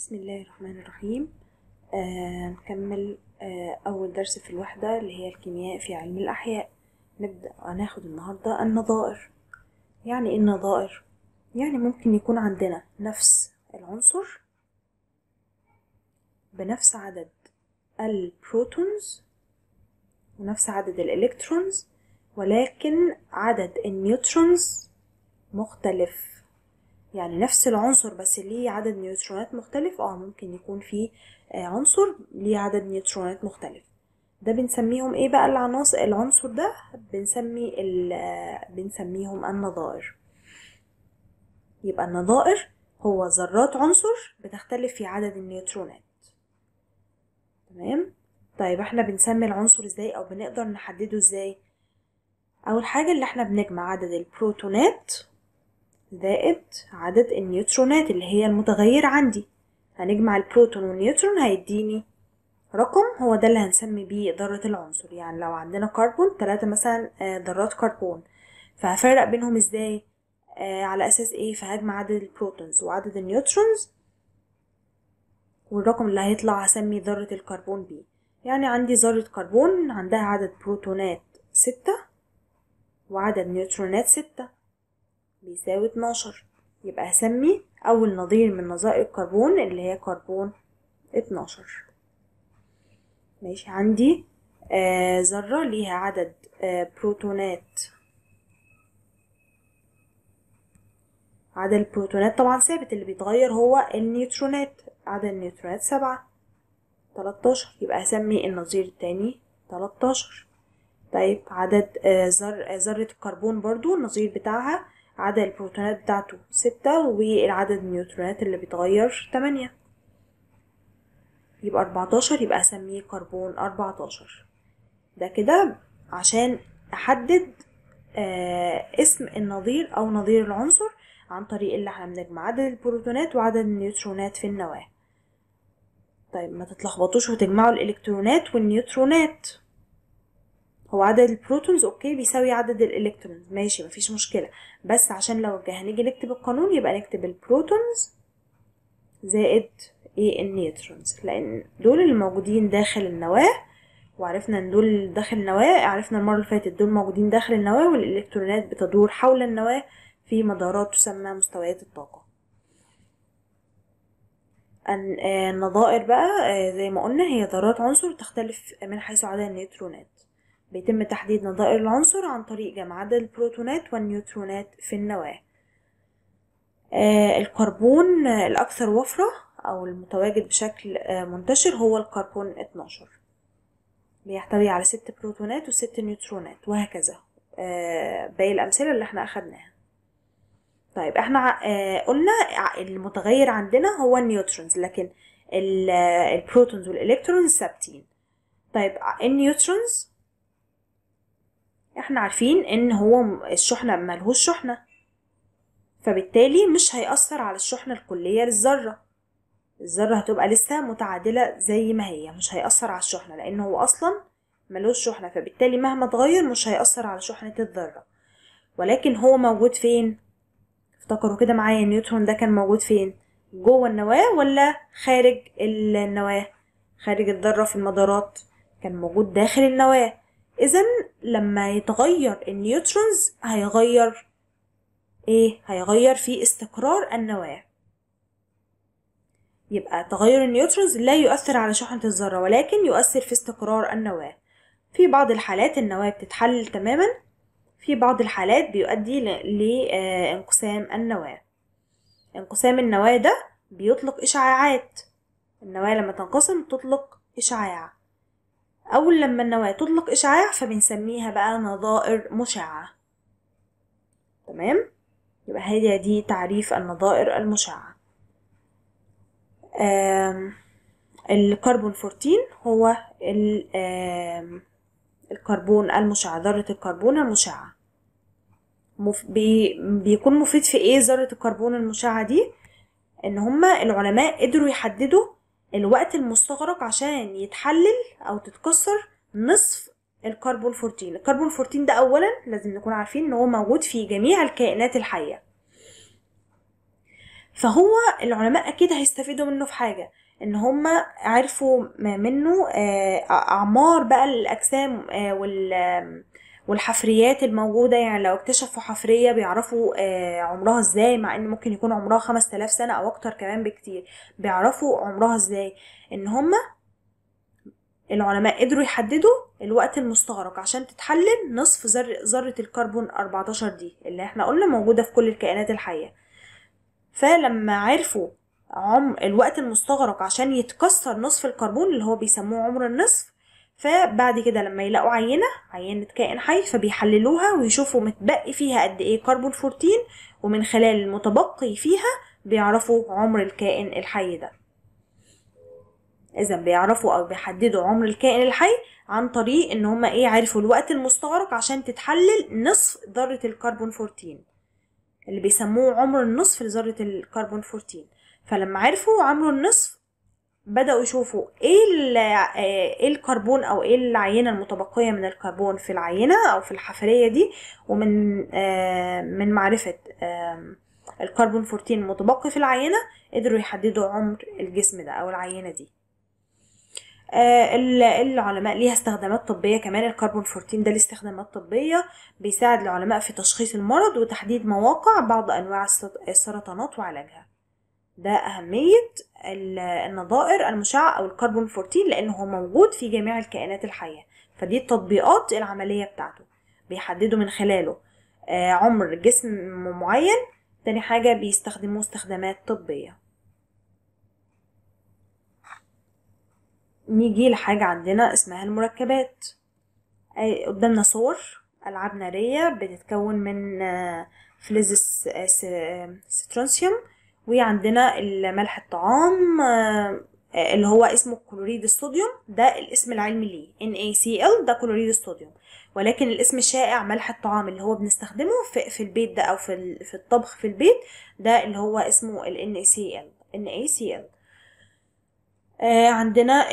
بسم الله الرحمن الرحيم آه نكمل آه أول درس في الوحدة اللي هي الكيمياء في علم الأحياء نبدأ هناخد النهاردة النظائر يعني إيه النظائر؟ يعني ممكن يكون عندنا نفس العنصر بنفس عدد البروتونز ونفس عدد الإلكترونز ولكن عدد النيوترونز مختلف يعني نفس العنصر بس ليه عدد نيوترونات مختلف اه ممكن يكون فيه آه، عنصر ليه عدد نيوترونات مختلف ده بنسميهم ايه بقى العناصر العنصر ده بنسمي آه، بنسميهم النظائر يبقى النظائر هو ذرات عنصر بتختلف في عدد النيوترونات تمام طيب احنا بنسمي العنصر ازاي او بنقدر نحدده ازاي اول حاجه اللي احنا بنجمع عدد البروتونات زائد عدد النيوترونات اللي هي المتغير عندي هنجمع البروتون والنيوترون هيديني رقم هو ده اللي هنسمي بيه ذرة العنصر يعني لو عندنا كربون تلاتة مثلا آه، ذرات كربون فهفرق بينهم ازاي آه، على اساس ايه فهجمع عدد البروتونز وعدد النيوترونز والرقم اللي هيطلع هسمي ذرة الكربون بيه يعني عندي ذرة كربون عندها عدد بروتونات ستة وعدد نيوترونات ستة بيساوي 12 يبقى هسمي أول نظير من نظائر الكربون اللي هي كربون 12 ماشي عندي آه ذرة ليها عدد آه بروتونات عدد البروتونات طبعا ثابت اللي بيتغير هو النيوترونات عدد النيوترونات سبعة تلتاشر يبقى هسمي النظير التاني تلتاشر طيب عدد آه، آه، ذرة آه الكربون برضو النظير بتاعها عدد البروتونات بتاعته ستة والعدد النيوترونات اللي بيتغير تمانية يبقى أربعتاشر يبقى أسميه كربون أربعتاشر ده كده عشان أحدد آه اسم النظير أو نظير العنصر عن طريق اللي احنا بنجمع عدد البروتونات وعدد النيوترونات في النواة طيب ما تتلخبطوش وتجمعوا الإلكترونات والنيوترونات هو عدد البروتونز اوكي بيساوي عدد الالكترونز ماشي مفيش مشكله بس عشان لو هنيجي نكتب القانون يبقى نكتب البروتونز زائد ايه النيوترونز لان دول اللي موجودين داخل النواه وعرفنا ان دول داخل النواه عرفنا المره اللي فاتت دول موجودين داخل النواه والالكترونات بتدور حول النواه في مدارات تسمى مستويات الطاقه آه، النظائر بقى آه، زي ما قلنا هي ذرات عنصر تختلف من حيث عدد النيوترونات بيتم تحديد نظائر العنصر عن طريق جمع عدد البروتونات والنيوترونات في النواة آه، الكربون الأكثر وفرة أو المتواجد بشكل آه، منتشر هو الكربون 12 بيحتوي على ست بروتونات وست نيوترونات وهكذا آه، باقي الأمثلة اللي احنا أخدناها طيب احنا قلنا المتغير عندنا هو النيوترونز لكن البروتونز والإلكترونز ثابتين طيب النيوترونز احنا عارفين ان هو الشحنة ملهوش شحنة فبالتالي مش هيأثر على الشحنة الكلية للذرة الذرة هتبقى لسه متعادلة زي ما هي مش هيأثر على الشحنة لأن هو أصلا ملوش شحنة فبالتالي مهما اتغير مش هيأثر على شحنة الذرة ولكن هو موجود فين؟ افتكروا كده معايا النيوترون ده كان موجود فين؟ جوه النواة ولا خارج النواة؟ خارج الذرة في المدارات كان موجود داخل النواة اذا لما يتغير النيوترونز هيغير ايه هيغير في استقرار النواه يبقى تغير النيوترونز لا يؤثر على شحنة الذرة ولكن يؤثر في استقرار النواة في بعض الحالات النواة بتتحلل تماما في بعض الحالات بيؤدي لانقسام آه، النواة انقسام النواة ده بيطلق إشعاعات النواة لما تنقسم تطلق إشعاع أو لما النواة تطلق إشعاع فبنسميها بقى نظائر مشعة تمام؟ يبقى هي دي تعريف النظائر المشعة الكربون 14 هو الكربون المشع ذرة الكربون المشعة بيكون مفيد في ايه ذرة الكربون المشعة دي ان هما العلماء قدروا يحددوا الوقت المستغرق عشان يتحلل او تتكسر نصف الكربون 14 الكربون 14 ده اولا لازم نكون عارفين ان هو موجود في جميع الكائنات الحيه فهو العلماء اكيد هيستفيدوا منه في حاجه ان هم عرفوا منه آه، اعمار بقى الاجسام آه، وال والحفريات الموجودة يعني لو اكتشفوا حفرية بيعرفوا آه، عمرها ازاي مع ان ممكن يكون عمرها 5000 سنة او اكتر كمان بكتير بيعرفوا عمرها ازاي ان هما العلماء قدروا يحددوا الوقت المستغرق عشان تتحلل نصف ذرة ذرة الكربون 14 دي اللي احنا قلنا موجودة في كل الكائنات الحية فلما عرفوا عم الوقت المستغرق عشان يتكسر نصف الكربون اللي هو بيسموه عمر النصف فبعد كده لما يلاقوا عينة عينة كائن حي فبيحللوها ويشوفوا متبقي فيها قد ايه كربون 14 ومن خلال المتبقي فيها بيعرفوا عمر الكائن الحي ده اذا بيعرفوا او بيحددوا عمر الكائن الحي عن طريق ان هما ايه عرفوا الوقت المستغرق عشان تتحلل نصف ذرة الكربون 14 اللي بيسموه عمر النصف لذرة الكربون 14 فلما عرفوا عمر النصف بداوا يشوفوا ايه آه، ايه الكربون او ايه العينه المتبقيه من الكربون في العينه او في الحفريه دي ومن آه، من معرفه آه، الكربون 14 المتبقي في العينه قدروا يحددوا عمر الجسم ده او العينه دي العلماء ليها استخدامات طبية كمان الكربون 14 ده ليه استخدامات طبية بيساعد العلماء في تشخيص المرض وتحديد مواقع بعض أنواع السرطانات وعلاجها ده أهمية النظائر المشعة أو الكربون 14 لأنه هو موجود في جميع الكائنات الحية فدي التطبيقات العملية بتاعته بيحددوا من خلاله آه، عمر جسم معين تاني حاجة بيستخدموه استخدامات طبية نيجي لحاجة عندنا اسمها المركبات آه، قدامنا صور ألعاب نارية بتتكون من آه، فلز سترونسيوم وعندنا الملح الطعام آه، اللي هو اسمه كلوريد الصوديوم ده الاسم العلمي ليه NaCl ده كلوريد الصوديوم ولكن الاسم الشائع ملح الطعام اللي هو بنستخدمه في, في البيت ده او في, في الطبخ في البيت ده اللي هو اسمه ال NaCl NaCl آه عندنا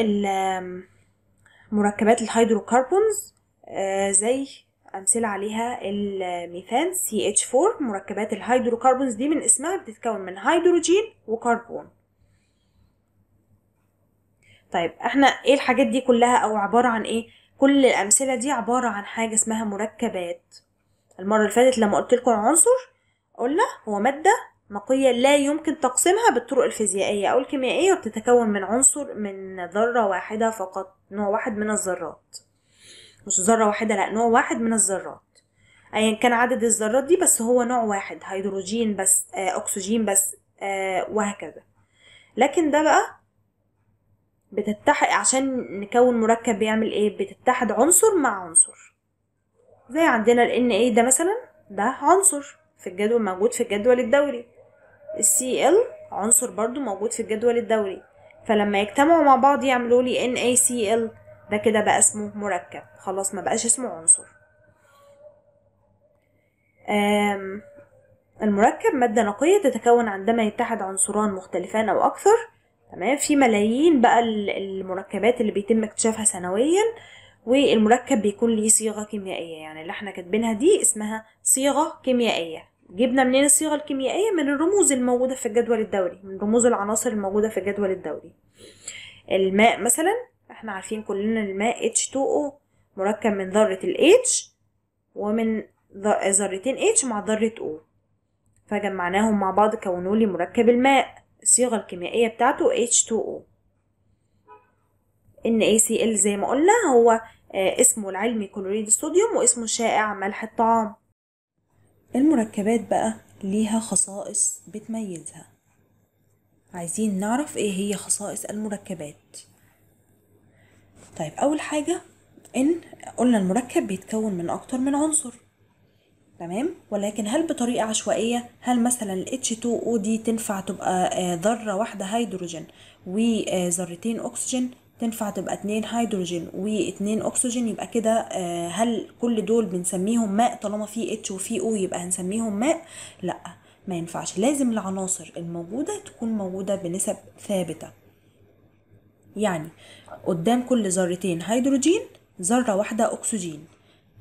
مركبات الهيدروكربونز آه زي أمثلة عليها الميثان CH4 مركبات الهيدروكربونز دي من اسمها بتتكون من هيدروجين وكربون طيب احنا ايه الحاجات دي كلها او عبارة عن ايه كل الأمثلة دي عبارة عن حاجة اسمها مركبات المرة اللي فاتت لما قلت لكم عنصر قلنا هو مادة نقية لا يمكن تقسيمها بالطرق الفيزيائية أو الكيميائية وبتتكون من عنصر من ذرة واحدة فقط نوع واحد من الذرات مش ذرة واحدة لا نوع واحد من الذرات ايا كان عدد الذرات دي بس هو نوع واحد هيدروجين بس آه اكسجين بس آه وهكذا لكن ده بقى بتتحد عشان نكون مركب بيعمل ايه بتتحد عنصر مع عنصر زي عندنا ال ايه ده مثلا ده عنصر في الجدول موجود في الجدول الدوري السي ال عنصر برضو موجود في الجدول الدوري فلما يجتمعوا مع بعض يعملوا لي إيه ال ده كده بقى اسمه مركب خلاص ما بقاش اسمه عنصر المركب مادة نقية تتكون عندما يتحد عنصران مختلفان أو أكثر تمام في ملايين بقى المركبات اللي بيتم اكتشافها سنويا والمركب بيكون ليه صيغة كيميائية يعني اللي احنا كاتبينها دي اسمها صيغة كيميائية جبنا منين الصيغة الكيميائية من الرموز الموجودة في الجدول الدوري من رموز العناصر الموجودة في الجدول الدوري الماء مثلا احنا عارفين كلنا الماء H2O مركب من ذرة ال H ومن ذرتين H مع ذرة O فجمعناهم مع بعض كونوا لي مركب الماء الصيغة الكيميائية بتاعته H2O NaCl زي ما قلنا هو آه، اسمه العلمي كلوريد الصوديوم واسمه الشائع ملح الطعام المركبات بقى ليها خصائص بتميزها عايزين نعرف ايه هي خصائص المركبات طيب أول حاجة إن قلنا المركب بيتكون من أكتر من عنصر تمام ولكن هل بطريقة عشوائية هل مثلا ال H2O دي تنفع تبقى آه، ذرة واحدة هيدروجين وذرتين أكسجين تنفع تبقى اتنين هيدروجين واتنين أكسجين يبقى كده آه، هل كل دول بنسميهم ماء طالما في H وفي O يبقى هنسميهم ماء لأ ما ينفعش لازم العناصر الموجودة تكون موجودة بنسب ثابتة يعني قدام كل ذرتين هيدروجين ذرة واحدة أكسجين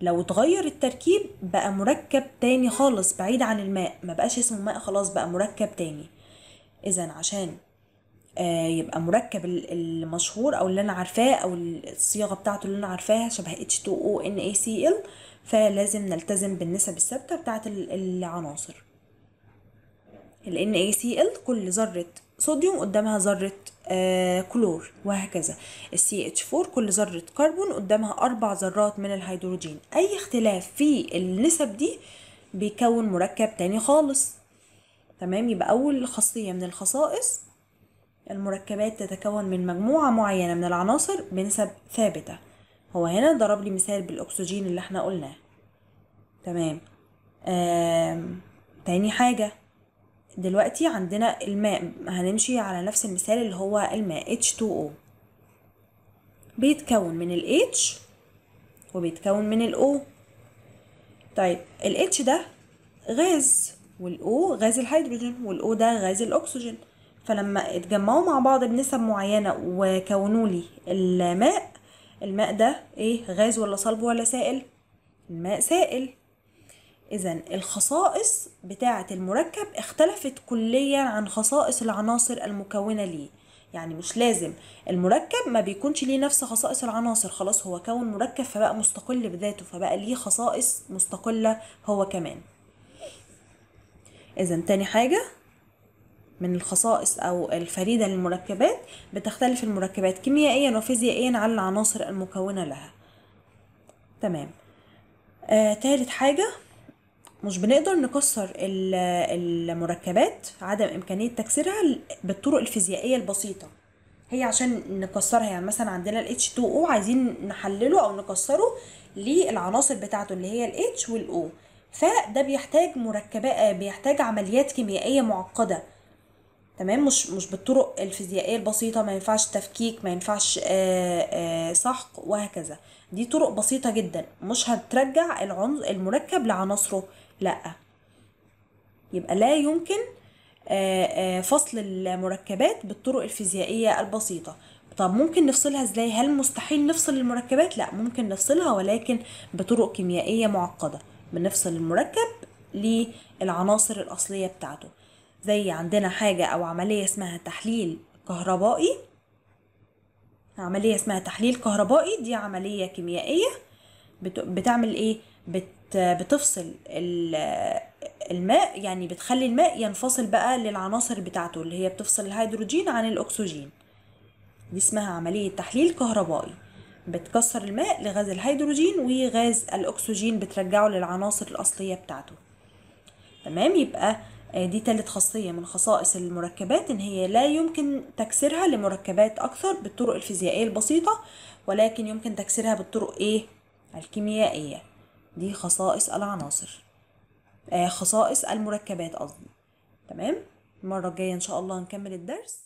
لو اتغير التركيب بقى مركب تاني خالص بعيد عن الماء ما بقاش اسمه ماء خلاص بقى مركب تاني اذا عشان آه، يبقى مركب المشهور او اللي انا عارفاه او الصياغه بتاعته اللي انا عارفاها شبه H2O NaCl فلازم نلتزم بالنسب الثابته بتاعه العناصر ال NaCl كل ذره صوديوم قدامها ذره آه، كلور وهكذا السي اتش 4 كل ذرة كربون قدامها أربع ذرات من الهيدروجين أي اختلاف في النسب دي بيكون مركب تاني خالص تمام يبقى أول خاصية من الخصائص المركبات تتكون من مجموعة معينة من العناصر بنسب ثابتة هو هنا ضرب لي مثال بالأكسجين اللي احنا قلناه تمام آم. تاني حاجة دلوقتي عندنا الماء هنمشي على نفس المثال اللي هو الماء H2O بيتكون من ال H وبيتكون من ال O طيب ال H ده غاز وال O غاز الهيدروجين وال O ده غاز الأكسجين فلما اتجمعوا مع بعض بنسب معينة وكونوا لي الماء الماء ده ايه غاز ولا صلب ولا سائل الماء سائل إذا الخصائص بتاعة المركب اختلفت كليا عن خصائص العناصر المكونة ليه يعني مش لازم المركب ما بيكونش ليه نفس خصائص العناصر خلاص هو كون مركب فبقى مستقل بذاته فبقى ليه خصائص مستقلة هو كمان إذا تاني حاجة من الخصائص أو الفريدة للمركبات بتختلف المركبات كيميائيا وفيزيائيا عن العناصر المكونة لها تمام آه تالت حاجة مش بنقدر نكسر المركبات عدم إمكانية تكسيرها بالطرق الفيزيائية البسيطة هي عشان نكسرها يعني مثلا عندنا ال H2O عايزين نحلله أو نكسره للعناصر بتاعته اللي هي ال H وال O فده بيحتاج مركبات آه، بيحتاج عمليات كيميائية معقدة تمام مش مش بالطرق الفيزيائيه البسيطه ما ينفعش تفكيك ما ينفعش آآ آه، آآ آه، سحق وهكذا دي طرق بسيطه جدا مش هترجع العنصر المركب لعناصره لا يبقى لا يمكن آه، آه، فصل المركبات بالطرق الفيزيائية البسيطة طب ممكن نفصلها ازاي هل مستحيل نفصل المركبات لا ممكن نفصلها ولكن بطرق كيميائية معقدة بنفصل المركب للعناصر الأصلية بتاعته زي عندنا حاجة أو عملية اسمها تحليل كهربائي عملية اسمها تحليل كهربائي دي عملية كيميائية بتعمل ايه بت بتفصل الماء يعني بتخلي الماء ينفصل بقى للعناصر بتاعته اللي هي بتفصل الهيدروجين عن الأكسجين دي اسمها عملية تحليل كهربائي بتكسر الماء لغاز الهيدروجين وغاز الأكسجين بترجعه للعناصر الأصلية بتاعته تمام يبقى آه، دي تالت خاصية من خصائص المركبات إن هي لا يمكن تكسيرها لمركبات أكثر بالطرق الفيزيائية البسيطة ولكن يمكن تكسيرها بالطرق إيه؟ الكيميائية دي خصائص العناصر آه خصائص المركبات قصدي تمام المرة الجاية إن شاء الله هنكمل الدرس